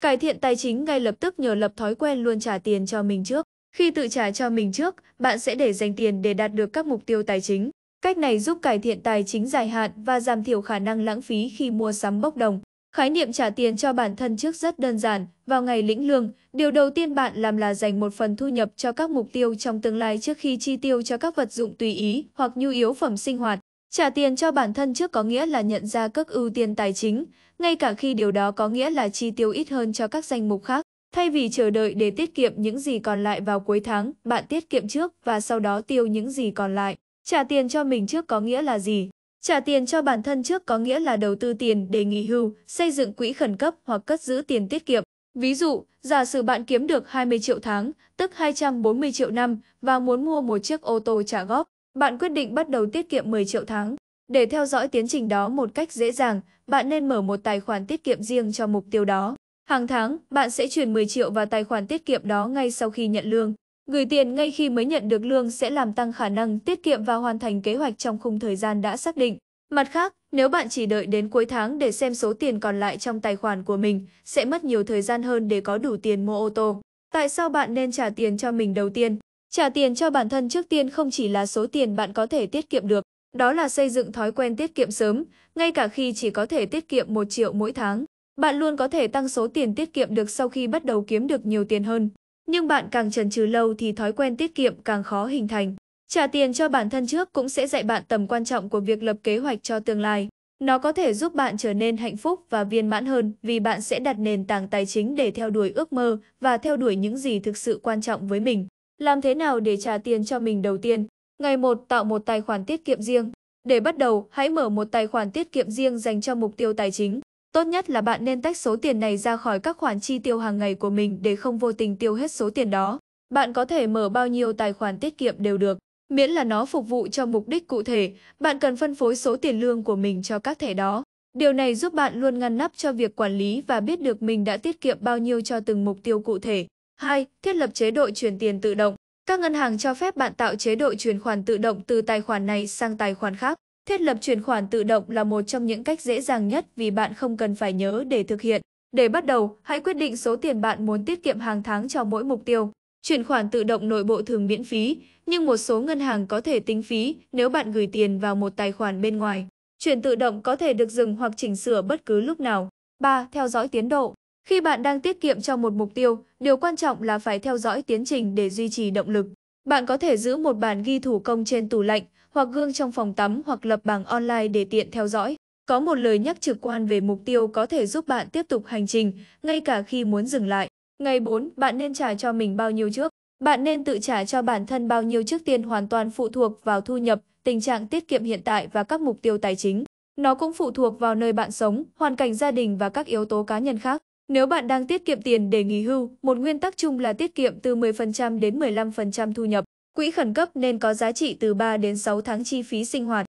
Cải thiện tài chính ngay lập tức nhờ lập thói quen luôn trả tiền cho mình trước. Khi tự trả cho mình trước, bạn sẽ để dành tiền để đạt được các mục tiêu tài chính. Cách này giúp cải thiện tài chính dài hạn và giảm thiểu khả năng lãng phí khi mua sắm bốc đồng. Khái niệm trả tiền cho bản thân trước rất đơn giản. Vào ngày lĩnh lương, điều đầu tiên bạn làm là dành một phần thu nhập cho các mục tiêu trong tương lai trước khi chi tiêu cho các vật dụng tùy ý hoặc nhu yếu phẩm sinh hoạt. Trả tiền cho bản thân trước có nghĩa là nhận ra các ưu tiên tài chính, ngay cả khi điều đó có nghĩa là chi tiêu ít hơn cho các danh mục khác. Thay vì chờ đợi để tiết kiệm những gì còn lại vào cuối tháng, bạn tiết kiệm trước và sau đó tiêu những gì còn lại. Trả tiền cho mình trước có nghĩa là gì? Trả tiền cho bản thân trước có nghĩa là đầu tư tiền để nghỉ hưu, xây dựng quỹ khẩn cấp hoặc cất giữ tiền tiết kiệm. Ví dụ, giả sử bạn kiếm được 20 triệu tháng, tức 240 triệu năm và muốn mua một chiếc ô tô trả góp, bạn quyết định bắt đầu tiết kiệm 10 triệu tháng. Để theo dõi tiến trình đó một cách dễ dàng, bạn nên mở một tài khoản tiết kiệm riêng cho mục tiêu đó. Hàng tháng, bạn sẽ chuyển 10 triệu vào tài khoản tiết kiệm đó ngay sau khi nhận lương. Gửi tiền ngay khi mới nhận được lương sẽ làm tăng khả năng tiết kiệm và hoàn thành kế hoạch trong khung thời gian đã xác định. Mặt khác, nếu bạn chỉ đợi đến cuối tháng để xem số tiền còn lại trong tài khoản của mình, sẽ mất nhiều thời gian hơn để có đủ tiền mua ô tô. Tại sao bạn nên trả tiền cho mình đầu tiên? Trả tiền cho bản thân trước tiên không chỉ là số tiền bạn có thể tiết kiệm được, đó là xây dựng thói quen tiết kiệm sớm, ngay cả khi chỉ có thể tiết kiệm 1 triệu mỗi tháng. Bạn luôn có thể tăng số tiền tiết kiệm được sau khi bắt đầu kiếm được nhiều tiền hơn. Nhưng bạn càng chần chừ lâu thì thói quen tiết kiệm càng khó hình thành. Trả tiền cho bản thân trước cũng sẽ dạy bạn tầm quan trọng của việc lập kế hoạch cho tương lai. Nó có thể giúp bạn trở nên hạnh phúc và viên mãn hơn vì bạn sẽ đặt nền tảng tài chính để theo đuổi ước mơ và theo đuổi những gì thực sự quan trọng với mình. Làm thế nào để trả tiền cho mình đầu tiên? Ngày một tạo một tài khoản tiết kiệm riêng. Để bắt đầu, hãy mở một tài khoản tiết kiệm riêng dành cho mục tiêu tài chính. Tốt nhất là bạn nên tách số tiền này ra khỏi các khoản chi tiêu hàng ngày của mình để không vô tình tiêu hết số tiền đó. Bạn có thể mở bao nhiêu tài khoản tiết kiệm đều được, miễn là nó phục vụ cho mục đích cụ thể, bạn cần phân phối số tiền lương của mình cho các thẻ đó. Điều này giúp bạn luôn ngăn nắp cho việc quản lý và biết được mình đã tiết kiệm bao nhiêu cho từng mục tiêu cụ thể. 2. Thiết lập chế độ chuyển tiền tự động. Các ngân hàng cho phép bạn tạo chế độ chuyển khoản tự động từ tài khoản này sang tài khoản khác. Thiết lập chuyển khoản tự động là một trong những cách dễ dàng nhất vì bạn không cần phải nhớ để thực hiện. Để bắt đầu, hãy quyết định số tiền bạn muốn tiết kiệm hàng tháng cho mỗi mục tiêu. Chuyển khoản tự động nội bộ thường miễn phí, nhưng một số ngân hàng có thể tính phí nếu bạn gửi tiền vào một tài khoản bên ngoài. Chuyển tự động có thể được dừng hoặc chỉnh sửa bất cứ lúc nào. 3. Theo dõi tiến độ khi bạn đang tiết kiệm cho một mục tiêu, điều quan trọng là phải theo dõi tiến trình để duy trì động lực. Bạn có thể giữ một bản ghi thủ công trên tủ lạnh, hoặc gương trong phòng tắm hoặc lập bảng online để tiện theo dõi. Có một lời nhắc trực quan về mục tiêu có thể giúp bạn tiếp tục hành trình, ngay cả khi muốn dừng lại. Ngày 4, bạn nên trả cho mình bao nhiêu trước? Bạn nên tự trả cho bản thân bao nhiêu trước tiên hoàn toàn phụ thuộc vào thu nhập, tình trạng tiết kiệm hiện tại và các mục tiêu tài chính. Nó cũng phụ thuộc vào nơi bạn sống, hoàn cảnh gia đình và các yếu tố cá nhân khác. Nếu bạn đang tiết kiệm tiền để nghỉ hưu, một nguyên tắc chung là tiết kiệm từ 10% đến 15% thu nhập. Quỹ khẩn cấp nên có giá trị từ 3 đến 6 tháng chi phí sinh hoạt.